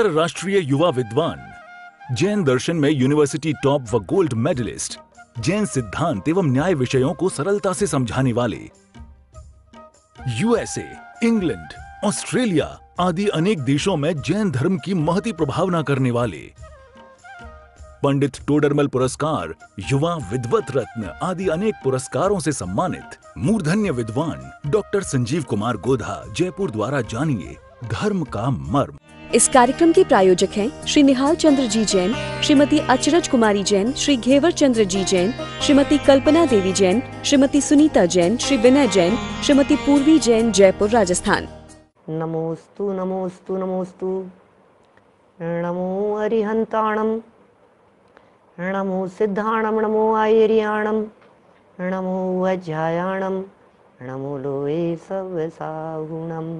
अंतरराष्ट्रीय युवा विद्वान जैन दर्शन में यूनिवर्सिटी टॉप व गोल्ड मेडलिस्ट जैन सिद्धांत एवं न्याय विषयों को सरलता से समझाने वाले यूएसए इंग्लैंड ऑस्ट्रेलिया आदि अनेक देशों में जैन धर्म की महती प्रभावना करने वाले पंडित टोडरमल पुरस्कार युवा विद्वत रत्न आदि अनेक पुरस्कारों से सम्मानित मूर्धन्य विद्वान डॉक्टर संजीव कुमार गोधा जयपुर द्वारा जानिए धर्म का मर्म इस कार्यक्रम के प्रायोजक हैं श्री निहाल चंद्र जी जैन श्रीमती अचरज कुमारी जैन श्री घेवर चंद्र जी जैन श्रीमती कल्पना देवी जैन श्रीमती सुनीता जैन श्री विनय जैन श्रीमती पूर्वी जैन जयपुर राजस्थान नमोस्तु नमोस्तु नमोस्तु नमो अरिहंताणम नमो सिद्धाणम नमो आयरियाणम नमो अध्यायाणम नमो लोए सब सागुणम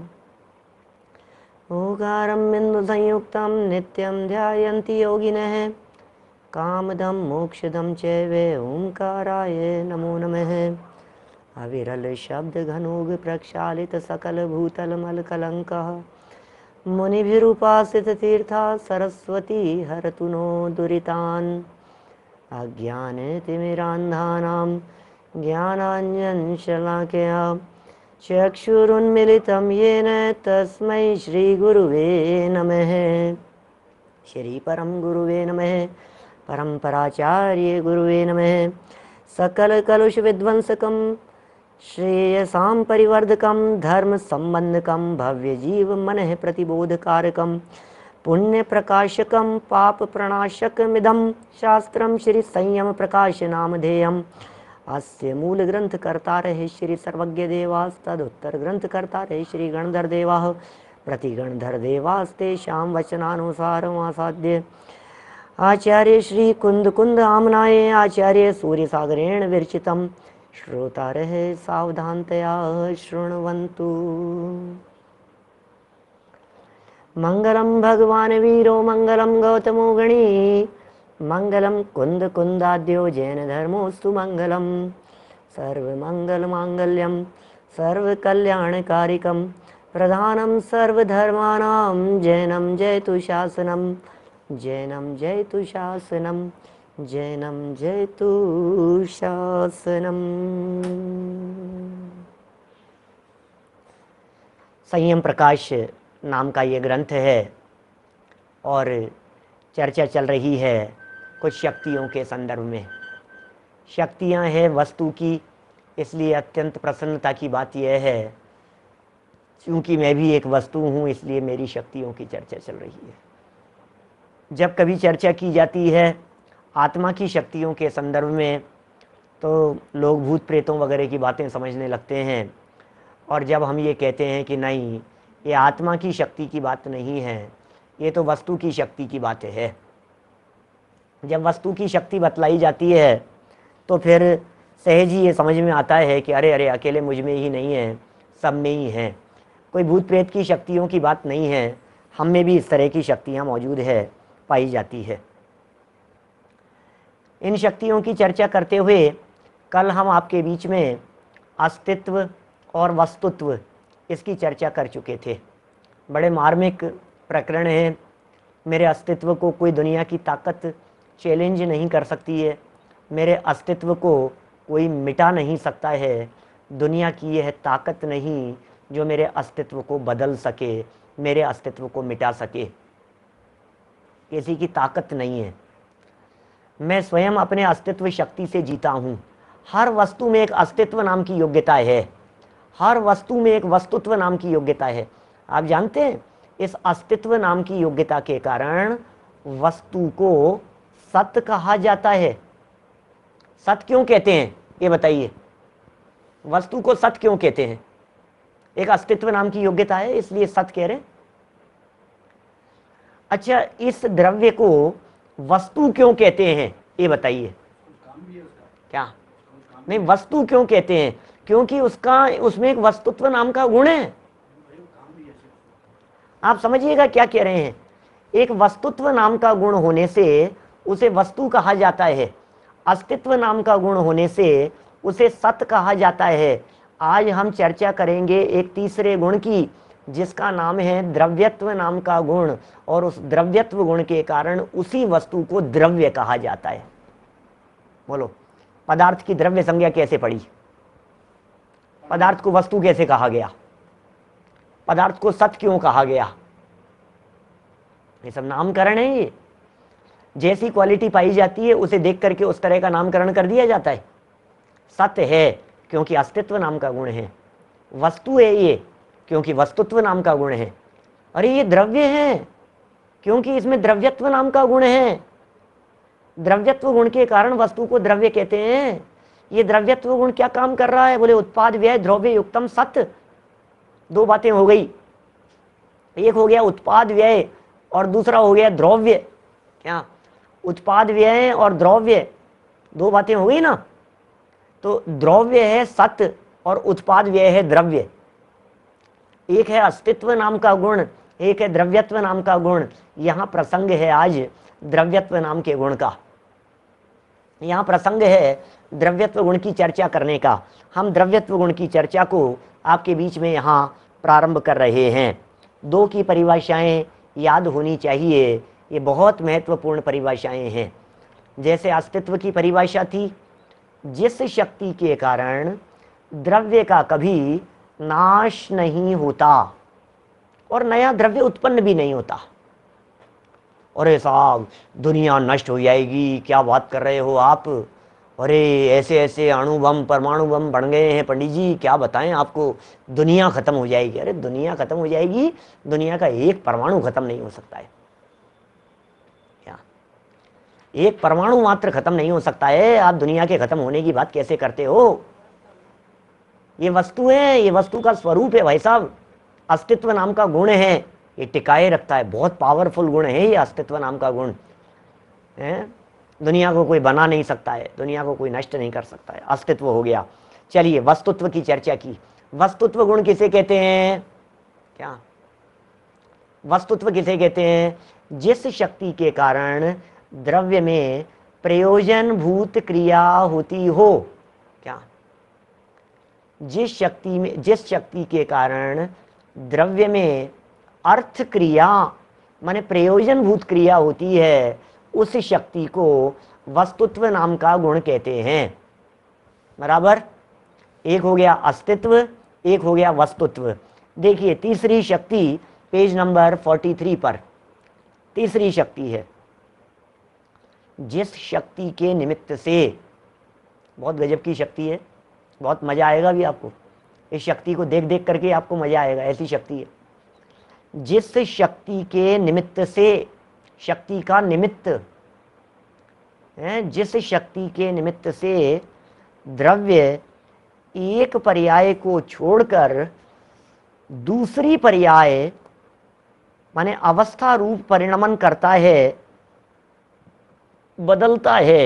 ओंकारं बिन्दुसंयुक्तं नित्यं ध्यायन्ति योगिनः कामदं मोक्षदं च वे ओङ्काराय नमो नमः अविरलशब्दघनोगप्रक्षालितसकलभूतलमलकलङ्कः मुनिभिरुपासिततीर्था सरस्वती हरतु नो दुरितान् अज्ञानतिमिरान्धानां ज्ञानाञ्जनशलाकया चक्षुरुन्मिलितं येन तस्मै श्रीगुरुवे नमः श्रीपरं गुरुवे नमः परम्पराचार्ये गुरुवे नमः सकलकलुषविध्वंसकं श्रेयसां परिवर्धकं धर्मसम्बन्धकं भव्यजीवमनः प्रतिबोधकारकं पुण्यप्रकाशकं पापप्रणाशकमिदं शास्त्रं श्रीसंयमप्रकाशनामधेयम् अस्य मूल ग्रंथकर्ता रहे श्री सर्वज्ञ देवास तदुत्तर ग्रंथकर्ता रहे श्री गणधर देवा प्रति गणधर देवास्ते श्याम वचनानुसार आसाध्य आचार्य श्री कुंद कुंद आमनाए आचार्य सूर्य सागरेण विरचितम श्रोता रहे सावधानतया शृण्वन्तु मङ्गलं भगवान् वीरो मङ्गलं गौतमो गणी कुंद कुंदाद्यो जैन धर्मोस्तु मङ्गलं कुन्दकुन्दाद्यो जैनधर्मोऽस्तु मङ्गलं सर्वमङ्गलमाङ्गल्यं प्रधानम प्रधानं सर्वधर्माणां जैनं जयतु शासनं जैनं जयतु शासनं जैनं जयतु शासनम संयम प्रकाश नाम का ये ग्रंथ है और चर्चा चल रही है कुछ शक्तियों के संदर्भ में शक्तियाँ हैं वस्तु की इसलिए अत्यंत प्रसन्नता की बात यह है क्योंकि मैं भी एक वस्तु हूँ इसलिए मेरी शक्तियों की चर्चा चल रही है जब कभी चर्चा की जाती है आत्मा की शक्तियों के संदर्भ में तो लोग भूत प्रेतों वगैरह की बातें समझने लगते हैं और जब हम ये कहते हैं कि नहीं ये आत्मा की शक्ति की बात नहीं है ये तो वस्तु की शक्ति की बात है जब वस्तु की शक्ति बतलाई जाती है तो फिर सहज ही ये समझ में आता है कि अरे अरे अकेले मुझ में ही नहीं है सब में ही है कोई भूत प्रेत की शक्तियों की बात नहीं है हम में भी इस तरह की शक्तियाँ मौजूद है पाई जाती है इन शक्तियों की चर्चा करते हुए कल हम आपके बीच में अस्तित्व और वस्तुत्व इसकी चर्चा कर चुके थे बड़े मार्मिक प्रकरण हैं मेरे अस्तित्व को कोई दुनिया की ताकत चैलेंज नहीं कर सकती है मेरे अस्तित्व को कोई मिटा नहीं सकता है दुनिया की यह ताकत नहीं जो मेरे अस्तित्व को बदल सके मेरे अस्तित्व को मिटा सके किसी की ताकत नहीं है मैं स्वयं अपने अस्तित्व शक्ति से जीता हूँ हर वस्तु में एक अस्तित्व नाम की योग्यता है हर वस्तु में एक वस्तुत्व नाम की योग्यता है आप जानते हैं इस अस्तित्व नाम की योग्यता के कारण वस्तु को सत्य कहा जाता है सत्य क्यों कहते हैं ये बताइए वस्तु को सत्य क्यों कहते हैं एक अस्तित्व नाम की योग्यता है इसलिए सत्य कह रहे अच्छा इस द्रव्य को वस्तु क्यों कहते हैं ये बताइए क्या नहीं वस्तु क्यों कहते हैं क्योंकि उसका उसमें एक वस्तुत्व नाम का गुण है आप समझिएगा क्या कह रहे हैं एक वस्तुत्व नाम का गुण होने से उसे वस्तु कहा जाता है अस्तित्व नाम का गुण होने से उसे सत कहा जाता है आज हम चर्चा करेंगे एक तीसरे गुण की जिसका नाम है द्रव्यत्व नाम का गुण और उस द्रव्यत्व गुण के कारण उसी वस्तु को द्रव्य कहा जाता है बोलो पदार्थ की द्रव्य संज्ञा कैसे पड़ी पदार्थ को वस्तु कैसे कहा गया पदार्थ को सत क्यों कहा गया ये सब नामकरण है ये जैसी क्वालिटी पाई जाती है उसे देख करके उस तरह का नामकरण कर दिया जाता है सत्य है क्योंकि अस्तित्व नाम का गुण है वस्तु है ये क्योंकि वस्तुत्व नाम का गुण है अरे ये द्रव्य है क्योंकि इसमें द्रव्यत्व नाम का गुण है द्रव्यत्व गुण के कारण वस्तु को द्रव्य कहते हैं ये द्रव्यत्व गुण क्या काम कर रहा है बोले उत्पाद व्यय द्रव्य युक्तम सत्य दो बातें हो गई एक हो गया उत्पाद व्यय और दूसरा हो गया द्रव्य क्या उत्पाद व्यय और द्रव्य दो बातें हो गई ना तो द्रव्य है सत्य और उत्पाद व्यय है द्रव्य एक है अस्तित्व नाम का गुण एक है द्रव्यत्व नाम का गुण यहां प्रसंग है आज द्रव्यत्व नाम के गुण का यहाँ प्रसंग है द्रव्यत्व गुण की चर्चा करने का हम द्रव्यत्व गुण की चर्चा को आपके बीच में यहाँ प्रारंभ कर रहे हैं दो की परिभाषाएं याद होनी चाहिए ये बहुत महत्वपूर्ण परिभाषाएं हैं जैसे अस्तित्व की परिभाषा थी जिस शक्ति के कारण द्रव्य का कभी नाश नहीं होता और नया द्रव्य उत्पन्न भी नहीं होता अरे साहब दुनिया नष्ट हो जाएगी क्या बात कर रहे हो आप अरे ऐसे ऐसे अणु बम परमाणु बम बन गए हैं पंडित जी क्या बताएं आपको दुनिया ख़त्म हो जाएगी अरे दुनिया ख़त्म हो जाएगी दुनिया का एक परमाणु ख़त्म नहीं हो सकता है एक परमाणु मात्र खत्म नहीं हो सकता है आप दुनिया के खत्म होने की बात कैसे करते हो ये वस्तु है ये वस्तु का स्वरूप है भाई साहब अस्तित्व नाम का गुण है ये टिकाए रखता है बहुत पावरफुल गुण है ये अस्तित्व नाम का गुण है दुनिया को कोई बना नहीं सकता है दुनिया को कोई नष्ट नहीं कर सकता है अस्तित्व हो गया चलिए वस्तुत्व की चर्चा की वस्तुत्व गुण किसे कहते हैं क्या वस्तुत्व किसे कहते हैं जिस शक्ति के कारण द्रव्य में प्रयोजन भूत क्रिया होती हो क्या जिस शक्ति में जिस शक्ति के कारण द्रव्य में अर्थ क्रिया माने प्रयोजन भूत क्रिया होती है उस शक्ति को वस्तुत्व नाम का गुण कहते हैं बराबर एक हो गया अस्तित्व एक हो गया वस्तुत्व देखिए तीसरी शक्ति पेज नंबर 43 पर तीसरी शक्ति है जिस शक्ति के निमित्त से बहुत गजब की शक्ति है बहुत मज़ा आएगा भी आपको इस शक्ति को देख देख करके आपको मज़ा आएगा ऐसी शक्ति है जिस शक्ति के निमित्त से शक्ति का निमित्त है जिस शक्ति के निमित्त से द्रव्य एक पर्याय को छोड़कर दूसरी पर्याय माने अवस्था रूप परिणमन करता है बदलता है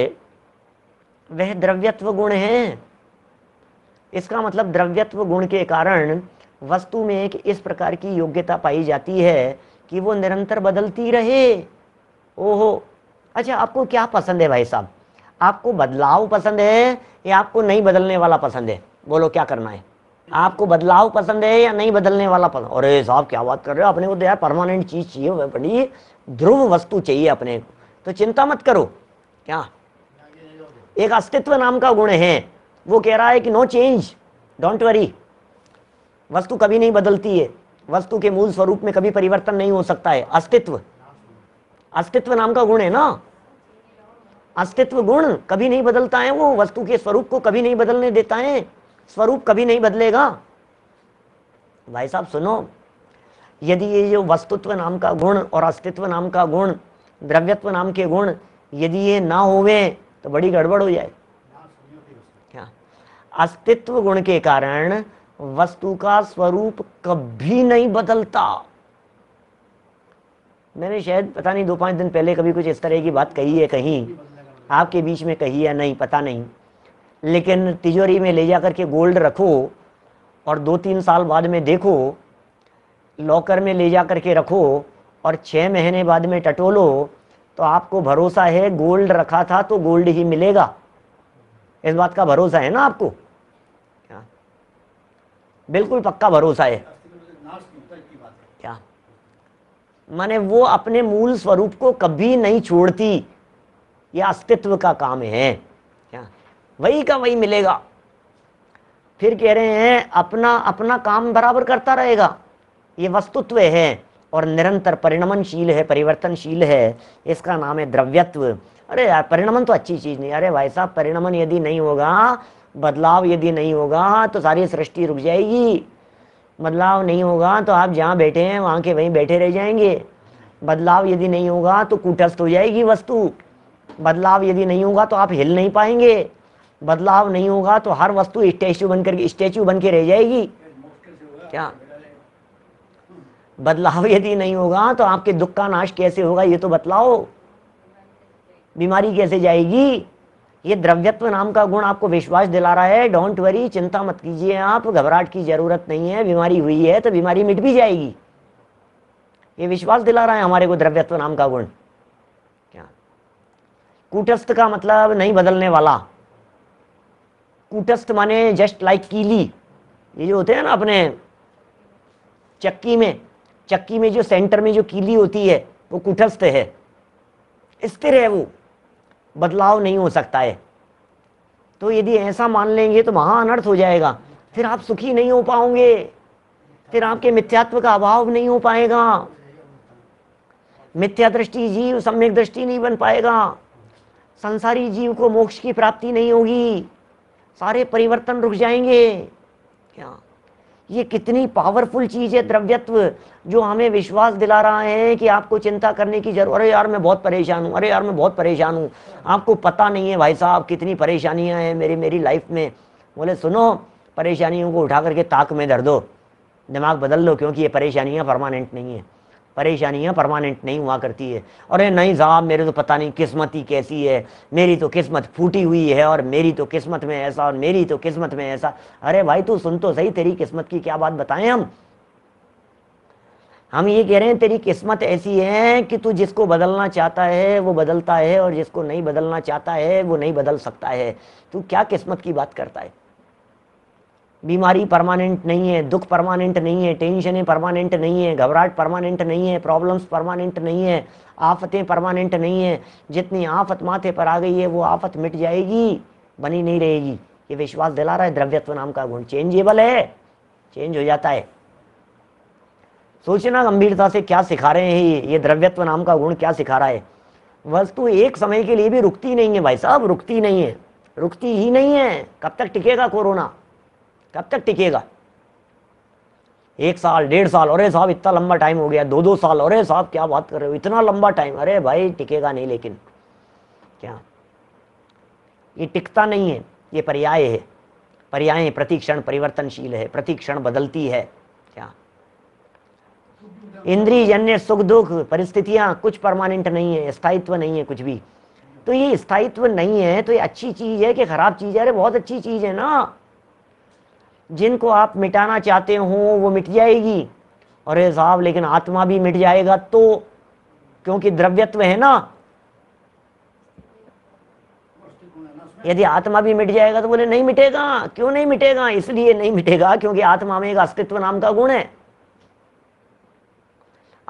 वह द्रव्यत्व गुण है इसका मतलब द्रव्यत्व गुण के कारण वस्तु में एक इस प्रकार की योग्यता पाई जाती है कि वो निरंतर बदलती रहे ओहो अच्छा आपको क्या पसंद है भाई साहब आपको बदलाव पसंद है या आपको नहीं बदलने वाला पसंद है बोलो क्या करना है आपको बदलाव पसंद है या नहीं बदलने वाला पसंद अरे साहब क्या बात कर रहे हो अपने को तो यार परमानेंट चीज चाहिए बड़ी ध्रुव वस्तु चाहिए अपने को तो चिंता मत करो क्या एक अस्तित्व नाम का गुण है वो कह रहा है कि नो चेंज डोंट वरी वस्तु कभी नहीं बदलती है वस्तु के मूल स्वरूप में कभी परिवर्तन नहीं हो सकता है अस्तित्व अस्तित्व नाम का गुण है ना अस्तित्व गुण कभी नहीं बदलता है वो वस्तु के स्वरूप को कभी नहीं बदलने देता है स्वरूप कभी नहीं बदलेगा भाई साहब सुनो यदि ये जो वस्तुत्व नाम का गुण और अस्तित्व नाम का गुण द्रव्यत्व नाम के गुण यदि ये ना होवे तो बड़ी गड़बड़ हो जाए क्या अस्तित्व गुण के कारण वस्तु का स्वरूप कभी नहीं बदलता मैंने शायद पता नहीं दो पांच दिन पहले कभी कुछ इस तरह की बात कही है कहीं आपके बीच में कही है नहीं पता नहीं लेकिन तिजोरी में ले जा करके गोल्ड रखो और दो तीन साल बाद में देखो लॉकर में ले जा करके रखो और छः महीने बाद में टटोलो तो आपको भरोसा है गोल्ड रखा था तो गोल्ड ही मिलेगा इस बात का भरोसा है ना आपको क्या बिल्कुल पक्का भरोसा है क्या माने वो अपने मूल स्वरूप को कभी नहीं छोड़ती ये अस्तित्व का काम है क्या वही का वही मिलेगा फिर कह रहे हैं अपना अपना काम बराबर करता रहेगा ये वस्तुत्व है और निरंतर परिणमनशील है परिवर्तनशील है इसका नाम है द्रव्यत्व अरे यार परिणमन तो अच्छी चीज़ नहीं अरे भाई साहब परिणमन यदि नहीं होगा बदलाव यदि नहीं होगा तो सारी सृष्टि रुक जाएगी बदलाव नहीं होगा तो आप जहाँ बैठे हैं वहाँ के वहीं बैठे रह जाएंगे बदलाव यदि नहीं होगा तो कूटस्थ हो जाएगी वस्तु बदलाव यदि नहीं होगा तो आप हिल नहीं पाएंगे बदलाव नहीं होगा तो हर वस्तु स्टैचू बनकर स्टैचू बन के रह जाएगी क्या बदलाव यदि नहीं होगा तो आपके दुख का नाश कैसे होगा ये तो बतलाओ बीमारी कैसे जाएगी ये द्रव्यत्व नाम का गुण आपको विश्वास दिला रहा है डोंट वरी चिंता मत कीजिए आप घबराहट की जरूरत नहीं है बीमारी हुई है तो बीमारी मिट भी जाएगी ये विश्वास दिला रहा है हमारे को द्रव्यत्व नाम का गुण क्या कूटस्थ का मतलब नहीं बदलने वाला कूटस्थ माने जस्ट लाइक कीली ये जो होते हैं ना अपने चक्की में चक्की में जो सेंटर में जो कीली होती है वो कुठस्थ है स्थिर है वो बदलाव नहीं हो सकता है तो यदि ऐसा मान लेंगे तो वहाँ अनर्थ हो जाएगा फिर आप सुखी नहीं हो पाओगे फिर आपके मिथ्यात्व का अभाव नहीं हो पाएगा मिथ्या दृष्टि जीव सम्यक दृष्टि नहीं बन पाएगा संसारी जीव को मोक्ष की प्राप्ति नहीं होगी सारे परिवर्तन रुक जाएंगे क्या ये कितनी पावरफुल चीज़ है द्रव्यत्व जो हमें विश्वास दिला रहा है कि आपको चिंता करने की जरूरत अरे यार मैं बहुत परेशान हूँ अरे यार मैं बहुत परेशान हूँ आपको पता नहीं है भाई साहब कितनी परेशानियाँ हैं मेरी मेरी लाइफ में बोले सुनो परेशानियों को उठा करके ताक में धर दो दिमाग बदल लो क्योंकि ये परेशानियाँ परमानेंट नहीं है परेशानियाँ परमानेंट नहीं हुआ करती है अरे नहीं साहब मेरे तो पता नहीं किस्मत ही कैसी है मेरी तो किस्मत फूटी हुई है और मेरी तो किस्मत में ऐसा और मेरी तो किस्मत में ऐसा अरे भाई तू सुन तो सही तेरी किस्मत की क्या बात बताएं हम हम ये कह रहे हैं तेरी किस्मत ऐसी है कि तू जिसको बदलना चाहता है वो बदलता है और जिसको नहीं बदलना चाहता है वो नहीं बदल सकता है तू क्या किस्मत की बात करता है बीमारी परमानेंट नहीं है दुख परमानेंट नहीं है टेंशनें परमानेंट नहीं है घबराहट परमानेंट नहीं है प्रॉब्लम्स परमानेंट नहीं है आफतें परमानेंट नहीं है जितनी आफत माथे पर आ गई है वो आफत मिट जाएगी बनी नहीं रहेगी ये विश्वास दिला रहा है द्रव्यत्व नाम का गुण चेंजेबल है चेंज हो जाता है सोचना गंभीरता से क्या सिखा रहे हैं ये ये द्रव्यत्व नाम का गुण क्या सिखा रहा है वस्तु एक समय के लिए भी रुकती नहीं है भाई साहब रुकती नहीं है रुकती ही नहीं है कब तक टिकेगा कोरोना कब तक टिकेगा एक साल डेढ़ साल अरे साहब इतना लंबा टाइम हो गया दो दो साल अरे साहब क्या बात कर रहे हो इतना लंबा टाइम अरे भाई टिकेगा नहीं लेकिन क्या ये टिकता नहीं है ये पर्याय है पर्याय प्रतिक्षण परिवर्तनशील है प्रतिक्षण बदलती है क्या इंद्री जन्य सुख दुख परिस्थितियां कुछ परमानेंट नहीं है स्थायित्व नहीं है कुछ भी तो ये स्थायित्व नहीं है तो ये अच्छी चीज है कि खराब चीज है अरे बहुत अच्छी चीज है ना जिनको आप मिटाना चाहते हो वो मिट जाएगी और ये साहब लेकिन आत्मा भी मिट जाएगा तो क्योंकि द्रव्यत्व है ना यदि आत्मा भी मिट जाएगा तो बोले नहीं मिटेगा क्यों नहीं मिटेगा इसलिए नहीं मिटेगा क्योंकि आत्मा में एक अस्तित्व नाम का गुण है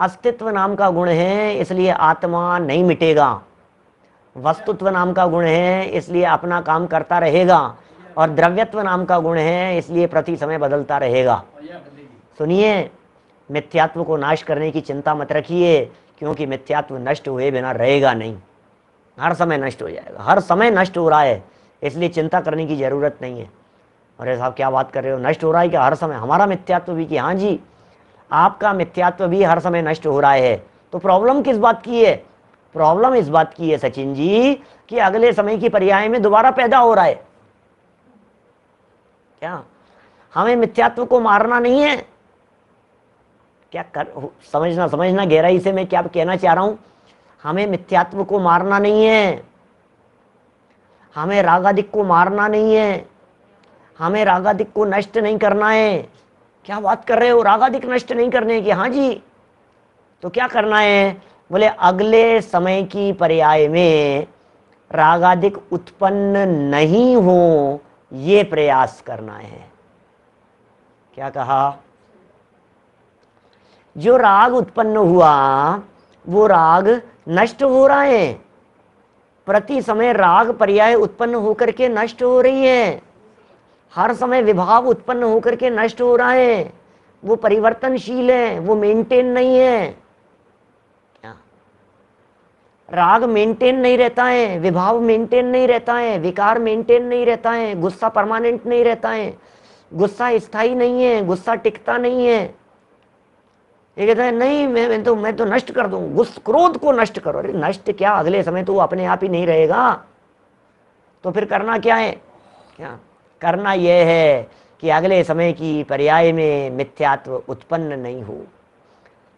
अस्तित्व नाम का गुण है इसलिए आत्मा नहीं मिटेगा वस्तुत्व नाम का गुण है इसलिए अपना काम करता रहेगा और द्रव्यत्व नाम का गुण है इसलिए प्रति समय बदलता रहेगा सुनिए मिथ्यात्व को नाश करने की चिंता मत रखिए क्योंकि मिथ्यात्व नष्ट हुए बिना रहेगा नहीं हर समय नष्ट हो जाएगा हर समय नष्ट हो रहा है इसलिए चिंता करने की ज़रूरत नहीं है अरे साहब क्या बात कर रहे हो नष्ट हो रहा है क्या हर समय हमारा मिथ्यात्व भी कि हाँ जी आपका मिथ्यात्व भी हर समय नष्ट हो रहा है तो प्रॉब्लम किस बात की है प्रॉब्लम इस बात की है सचिन जी कि अगले समय की पर्याय में दोबारा पैदा हो रहा है क्या हमें मिथ्यात्व को मारना नहीं है क्या कर समझना समझना गहराई से मैं क्या कहना चाह रहा हूं हमें मिथ्यात्व को मारना नहीं है हमें रागादिक को मारना नहीं है हमें रागादिक को नष्ट नहीं करना है क्या बात कर रहे हो रागादिक नष्ट नहीं करने की हाँ जी तो क्या करना है बोले अगले समय की पर्याय में रागादिक उत्पन्न नहीं हो ये प्रयास करना है क्या कहा जो राग उत्पन्न हुआ वो राग नष्ट हो रहा है प्रति समय राग पर्याय उत्पन्न होकर के नष्ट हो रही है हर समय विभाव उत्पन्न होकर के नष्ट हो रहा है वो परिवर्तनशील है वो मेंटेन नहीं है राग मेंटेन नहीं रहता है विभाव मेंटेन नहीं रहता है विकार मेंटेन नहीं रहता है गुस्सा परमानेंट नहीं रहता है गुस्सा स्थायी नहीं है गुस्सा टिकता नहीं है ये कहता है नहीं मैं मैं तो मैं तो नष्ट कर दूं गुस्स क्रोध को नष्ट करो अरे नष्ट क्या अगले समय तो अपने आप ही नहीं रहेगा तो फिर करना क्या है क्या करना यह है कि अगले समय की पर्याय में मिथ्यात्व उत्पन्न नहीं हो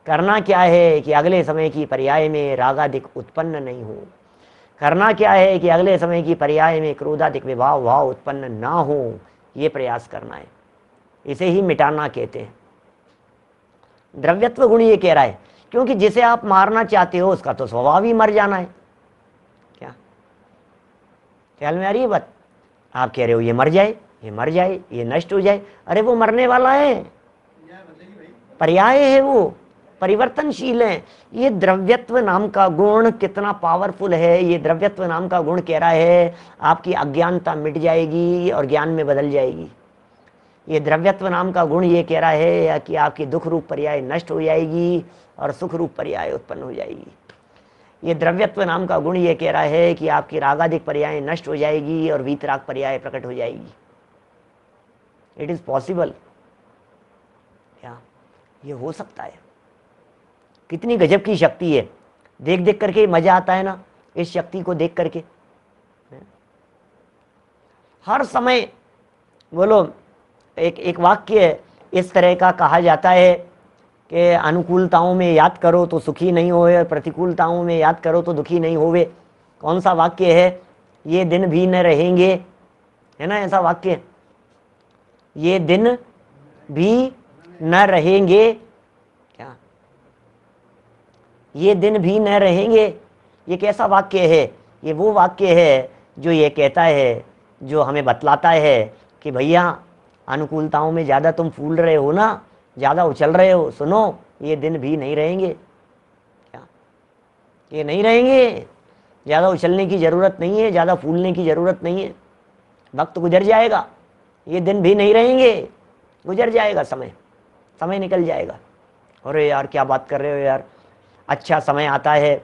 करना क्या है कि अगले समय की पर्याय में रागाधिक उत्पन्न नहीं हो करना क्या है कि अगले समय की पर्याय में क्रोधाधिक विभाव भाव उत्पन्न ना हो ये प्रयास करना है इसे ही मिटाना कहते हैं द्रव्यत्व गुण ये कह रहा है क्योंकि जिसे आप मारना चाहते हो उसका तो स्वभाव ही मर जाना है क्या ख्याल में आ रही है बात आप कह रहे हो ये मर जाए ये मर जाए ये नष्ट हो जाए अरे वो मरने वाला है पर्याय है वो परिवर्तनशील हैं ये द्रव्यत्व नाम का गुण कितना पावरफुल है ये द्रव्यत्व नाम का गुण कह रहा है आपकी अज्ञानता मिट जाएगी और ज्ञान में बदल जाएगी ये द्रव्यत्व नाम का गुण ये कह रहा है कि आपकी दुख रूप पर्याय नष्ट हो जाएगी और सुख रूप पर्याय उत्पन्न हो जाएगी ये द्रव्यत्व नाम का गुण ये कह रहा है कि आपकी रागाधिक पर्याय नष्ट हो जाएगी और वीतराग पर्याय प्रकट हो जाएगी इट इज़ पॉसिबल क्या ये हो सकता है कितनी गजब की शक्ति है देख देख करके मजा आता है ना इस शक्ति को देख करके हर समय बोलो एक एक वाक्य इस तरह का कहा जाता है कि अनुकूलताओं में याद करो तो सुखी नहीं होए प्रतिकूलताओं में याद करो तो दुखी नहीं होवे कौन सा वाक्य है ये दिन भी न रहेंगे है ना ऐसा वाक्य ये दिन भी न रहेंगे ये दिन भी न रहेंगे ये कैसा वाक्य है ये वो वाक्य है जो ये कहता है जो हमें बतलाता है कि भैया अनुकूलताओं में ज़्यादा तुम फूल रहे हो ना ज़्यादा उछल रहे हो सुनो ये दिन भी नहीं रहेंगे क्या ये नहीं रहेंगे ज़्यादा उछलने की ज़रूरत नहीं है ज़्यादा फूलने की ज़रूरत नहीं है वक्त गुजर जाएगा ये दिन भी नहीं रहेंगे गुजर जाएगा समय समय निकल जाएगा अरे यार क्या बात कर रहे हो यार अच्छा समय आता है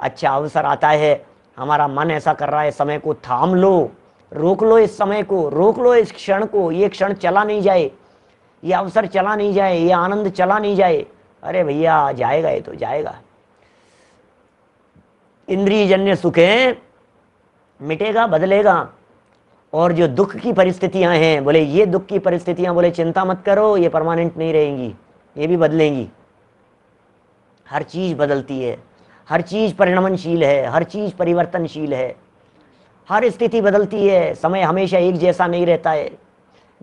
अच्छा अवसर आता है हमारा मन ऐसा कर रहा है समय को थाम लो रोक लो इस समय को रोक लो इस क्षण को ये क्षण चला नहीं जाए ये अवसर चला नहीं जाए ये आनंद चला नहीं जाए अरे भैया जाएगा ये तो जाएगा इंद्रिय जन्य है मिटेगा बदलेगा और जो दुख की परिस्थितियां हैं बोले ये दुख की परिस्थितियां बोले चिंता मत करो ये परमानेंट नहीं रहेंगी ये भी बदलेंगी हर चीज़ बदलती है हर चीज़ परिणमनशील है हर चीज़ परिवर्तनशील है हर स्थिति बदलती है समय हमेशा एक जैसा नहीं रहता है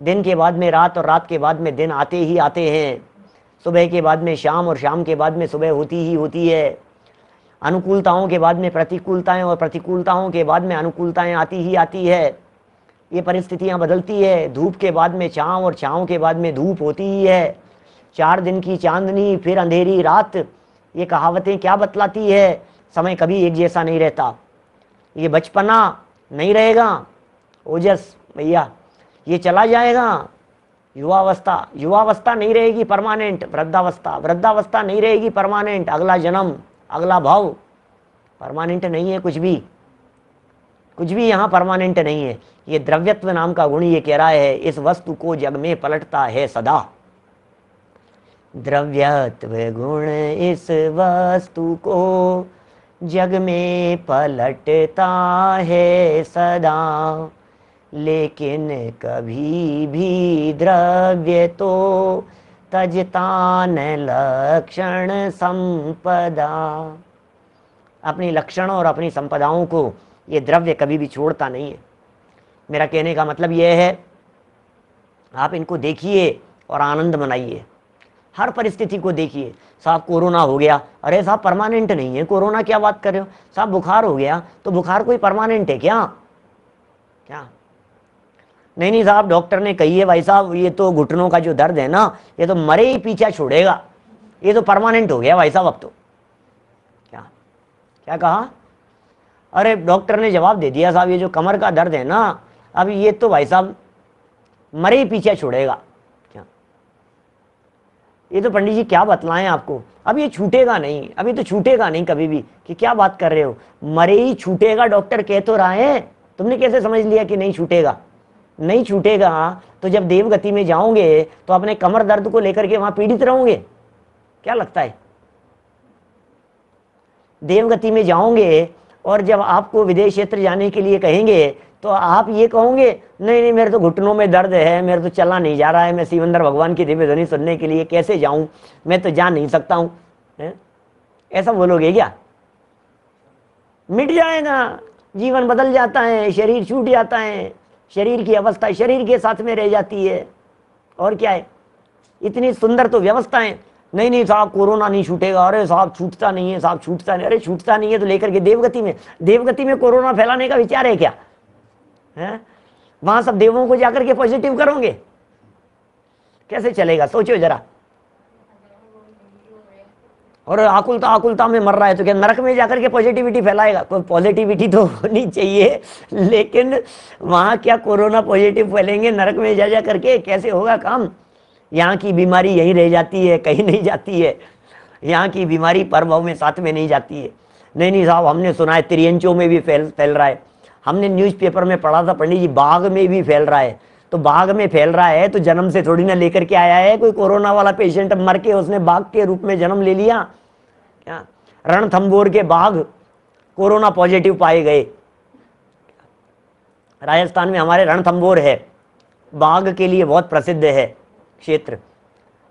दिन के बाद में रात और रात के बाद में दिन आते ही आते हैं सुबह के बाद में शाम और शाम के बाद में सुबह होती ही होती है अनुकूलताओं के बाद में प्रतिकूलताएं और प्रतिकूलताओं के बाद में अनुकूलताएं आती ही आती है ये परिस्थितियाँ बदलती है धूप के बाद में छाँव और छाँव के बाद में धूप होती ही है चार दिन की चांदनी फिर अंधेरी रात ये कहावतें क्या बतलाती है समय कभी एक जैसा नहीं रहता ये बचपना नहीं रहेगा ओजस भैया ये चला जाएगा युवावस्था युवावस्था नहीं रहेगी परमानेंट वृद्धावस्था वृद्धावस्था नहीं रहेगी परमानेंट अगला जन्म अगला भाव परमानेंट नहीं है कुछ भी कुछ भी यहाँ परमानेंट नहीं है ये द्रव्यत्व नाम का गुण ये कह रहा है इस वस्तु को जग में पलटता है सदा द्रव्यत्व गुण इस वस्तु को जग में पलटता है सदा लेकिन कभी भी द्रव्य तो तजतान लक्षण संपदा अपने लक्षणों और अपनी संपदाओं को ये द्रव्य कभी भी छोड़ता नहीं है मेरा कहने का मतलब यह है आप इनको देखिए और आनंद मनाइए हर परिस्थिति को देखिए साहब कोरोना हो गया अरे साहब परमानेंट नहीं है कोरोना क्या बात कर रहे हो साहब बुखार हो गया तो बुखार कोई परमानेंट है क्या क्या नहीं नहीं साहब डॉक्टर ने कही है भाई साहब ये तो घुटनों का जो दर्द है ना ये तो मरे ही पीछे छोड़ेगा ये तो परमानेंट हो गया भाई साहब अब तो क्या क्या कहा अरे डॉक्टर ने जवाब दे दिया साहब ये जो कमर का दर्द है ना अब ये तो भाई साहब मरे ही पीछे छोड़ेगा ये तो पंडित जी क्या बतलाएं आपको अब ये छूटेगा नहीं अभी तो छूटेगा नहीं कभी भी कि क्या बात कर रहे हो मरे ही छूटेगा डॉक्टर कह तो रहा है तुमने कैसे समझ लिया कि नहीं छूटेगा नहीं छूटेगा हाँ। तो जब देवगति में जाओगे तो अपने कमर दर्द को लेकर के वहां पीड़ित रहोगे क्या लगता है देवगति में जाओगे और जब आपको विदेश क्षेत्र जाने के लिए कहेंगे तो आप ये कहोगे नहीं नहीं मेरे तो घुटनों में दर्द है मेरे तो चला नहीं जा रहा है मैं सिवंदर भगवान की दिव्य ध्वनि सुनने के लिए कैसे जाऊं मैं तो जा नहीं सकता हूं ऐसा बोलोगे क्या मिट जाएगा जीवन बदल जाता है शरीर छूट जाता है शरीर की अवस्था शरीर के साथ में रह जाती है और क्या है इतनी सुंदर तो व्यवस्था है नहीं नहीं साहब कोरोना नहीं छूटेगा अरे साहब छूटता नहीं है साहब छूटता नहीं अरे छूटता नहीं है तो लेकर के देवगति में देवगति में कोरोना फैलाने का विचार है क्या है वहां सब देवों को जाकर के पॉजिटिव करोगे कैसे चलेगा सोचो जरा और आकुलता आकुलता में मर रहा है तो क्या नरक में जाकर के पॉजिटिविटी फैलाएगा कोई पॉजिटिविटी तो होनी चाहिए लेकिन वहां क्या कोरोना पॉजिटिव फैलेंगे नरक में जा जा करके कैसे होगा काम यहाँ की बीमारी यही रह जाती है कहीं नहीं जाती है यहाँ की बीमारी पर भाव में साथ में नहीं जाती है नहीं नहीं साहब हमने सुना है त्रियंचों में भी फैल फैल रहा है हमने न्यूज़पेपर में पढ़ा था पंडित जी बाघ में भी फैल रहा है तो बाघ में फैल रहा है तो जन्म से थोड़ी ना लेकर के आया है कोई कोरोना वाला पेशेंट मर के उसने बाघ के रूप में जन्म ले लिया क्या रणथम्बोर के बाघ कोरोना पॉजिटिव पाए गए राजस्थान में हमारे रणथम्बोर है बाघ के लिए बहुत प्रसिद्ध है क्षेत्र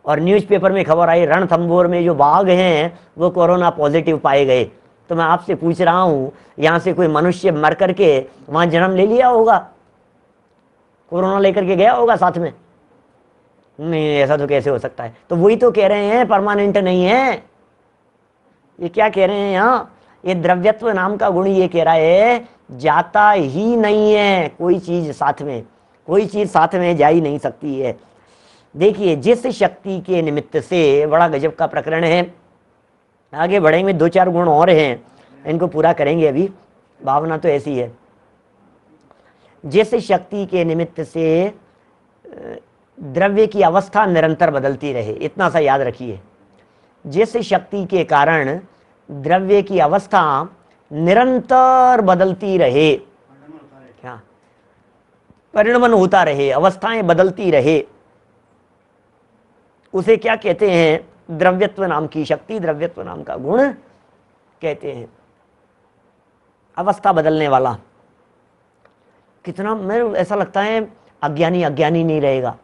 और न्यूज़पेपर में खबर आई रणथम्बोर में जो बाघ हैं वो कोरोना पॉजिटिव पाए गए तो मैं आपसे पूछ रहा हूं यहां से कोई मनुष्य मर करके वहां जन्म ले लिया होगा कोरोना लेकर के गया होगा साथ में नहीं ऐसा तो कैसे हो सकता है तो वही तो कह रहे हैं परमानेंट नहीं है ये क्या कह रहे हैं यहाँ ये द्रव्यत्व नाम का गुण ये कह रहा है जाता ही नहीं है कोई चीज साथ में कोई चीज साथ में जा ही नहीं सकती है देखिए जिस शक्ति के निमित्त से बड़ा गजब का प्रकरण है आगे बढ़ेंगे दो चार गुण और हैं इनको पूरा करेंगे अभी भावना तो ऐसी है जैसे शक्ति के निमित्त से द्रव्य की अवस्था निरंतर बदलती रहे इतना सा याद रखिए जिस शक्ति के कारण द्रव्य की अवस्था निरंतर बदलती रहे क्या परिणमन होता रहे अवस्थाएं बदलती रहे उसे क्या कहते हैं द्रव्यत्व नाम की शक्ति द्रव्यत्व नाम का गुण कहते हैं अवस्था बदलने वाला कितना मेरे ऐसा लगता है अज्ञानी अज्ञानी नहीं रहेगा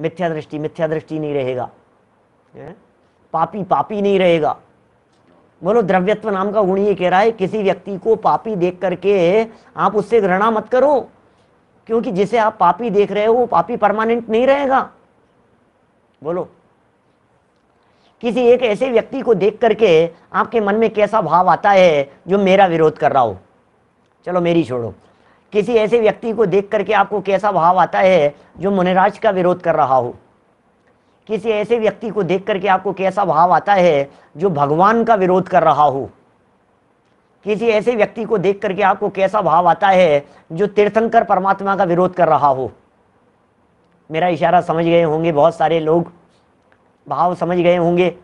मिथ्या दृष्टि मिथ्या दृष्टि नहीं रहेगा पापी पापी नहीं रहेगा बोलो द्रव्यत्व नाम का गुण ये कह रहा है किसी व्यक्ति को पापी देख करके आप उससे घृणा मत करो क्योंकि जिसे आप पापी देख रहे हो वो पापी परमानेंट नहीं रहेगा बोलो किसी एक ऐसे व्यक्ति को देख करके आपके मन में कैसा भाव आता है जो मेरा विरोध कर रहा हो चलो मेरी छोड़ो किसी ऐसे व्यक्ति को देख करके आपको कैसा भाव आता है जो मुनिराज का विरोध कर रहा हो किसी ऐसे व्यक्ति को देख करके आपको कैसा भाव आता है जो भगवान का विरोध कर रहा हो किसी ऐसे व्यक्ति को देख करके आपको कैसा भाव आता है जो तीर्थंकर परमात्मा का विरोध कर रहा हो मेरा इशारा समझ गए होंगे बहुत सारे लोग भाव समझ गए होंगे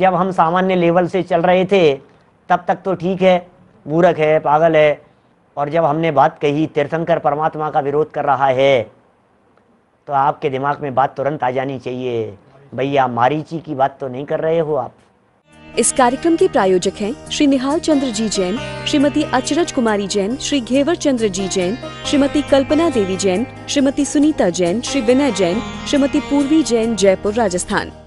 जब हम सामान्य लेवल से चल रहे थे तब तक तो ठीक है मूर्ख है पागल है और जब हमने बात कही तीर्थंकर परमात्मा का विरोध कर रहा है तो आपके दिमाग में बात तुरंत आ जानी चाहिए भैया मारीची की बात तो नहीं कर रहे हो आप इस कार्यक्रम के प्रायोजक हैं श्री निहाल चंद्र जी जैन श्रीमती अचरज कुमारी जैन श्री घेवर चंद्र जी जैन श्रीमती कल्पना देवी जैन श्रीमती सुनीता जैन श्री विनय जैन श्रीमती पूर्वी जैन जयपुर राजस्थान